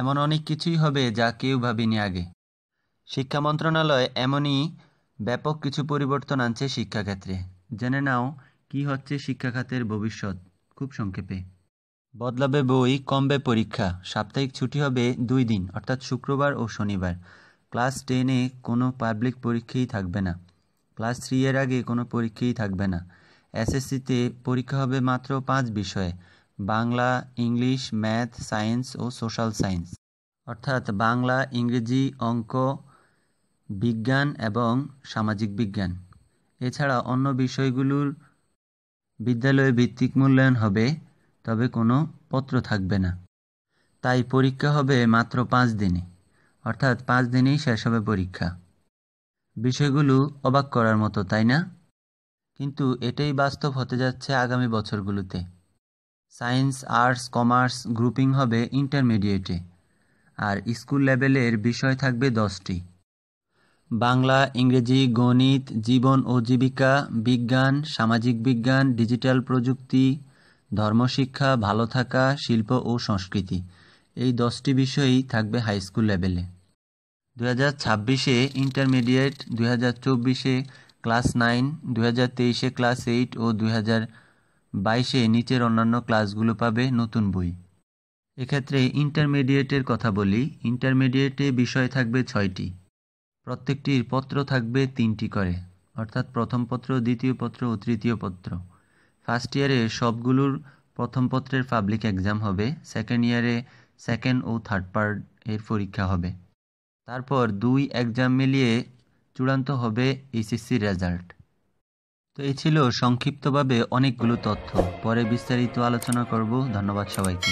এমন অনেক কিছুই হবে যা কেউ ভাবেনি আগে শিক্ষা মন্ত্রণালয় এমনই ব্যাপক কিছু পরিবর্তন আনছে শিক্ষাক্ষেত্রে জেনে নাও কি হচ্ছে শিক্ষাখাতের ভবিষ্যৎ খুব সংক্ষেপে বদলাবে বই কমবে পরীক্ষা সাপ্তাহিক ছুটি হবে দুই দিন অর্থাৎ শুক্রবার ও শনিবার ক্লাস টেনে কোনো পাবলিক পরীক্ষাই থাকবে না ক্লাস থ্রি এর আগে কোনো পরীক্ষাই থাকবে না এসএসসিতে পরীক্ষা হবে মাত্র পাঁচ বিষয়ে বাংলা ইংলিশ ম্যাথ সায়েন্স ও সোশ্যাল সায়েন্স অর্থাৎ বাংলা ইংরেজি অঙ্ক বিজ্ঞান এবং সামাজিক বিজ্ঞান এছাড়া অন্য বিষয়গুলোর বিদ্যালয়ে ভিত্তিক মূল্যায়ন হবে তবে কোনো পত্র থাকবে না তাই পরীক্ষা হবে মাত্র পাঁচ দিনে অর্থাৎ পাঁচ দিনেই শেষ হবে পরীক্ষা বিষয়গুলো অবাক করার মতো তাই না কিন্তু এটাই বাস্তব হতে যাচ্ছে আগামী বছরগুলোতে সায়েন্স আর্টস কমার্স গ্রুপিং হবে ইন্টারমিডিয়েটে আর স্কুল লেভেলের বিষয় থাকবে দশটি বাংলা ইংরেজি গণিত জীবন ও জীবিকা বিজ্ঞান সামাজিক বিজ্ঞান ডিজিটাল প্রযুক্তি ধর্মশিক্ষা ভালো থাকা শিল্প ও সংস্কৃতি এই দশটি বিষয়ই থাকবে হাই স্কুল লেভেলে দু হাজার ছাব্বিশে ইন্টারমিডিয়েট দু হাজার চব্বিশে ক্লাস নাইন দু হাজার তেইশে ক্লাস এইট ও দু হাজার বাইশে নিচের অন্যান্য ক্লাসগুলো পাবে নতুন বই এক্ষেত্রে ইন্টারমিডিয়েটের কথা বলি ইন্টারমিডিয়েটে বিষয় থাকবে ছয়টি প্রত্যেকটির পত্র থাকবে তিনটি করে অর্থাৎ প্রথম পত্র দ্বিতীয় পত্র ও তৃতীয় পত্র ফার্স্ট ইয়ারে সবগুলোর প্রথম পত্রের পাবলিক এক্সাম হবে সেকেন্ড ইয়ারে সেকেন্ড ও থার্ড পার্ট এর পরীক্ষা হবে তারপর দুই এক্সাম মিলিয়ে চূড়ান্ত হবে এসএসসির রেজাল্ট তো এই ছিল সংক্ষিপ্তভাবে অনেকগুলো তথ্য পরে বিস্তারিত আলোচনা করব ধন্যবাদ সবাইকে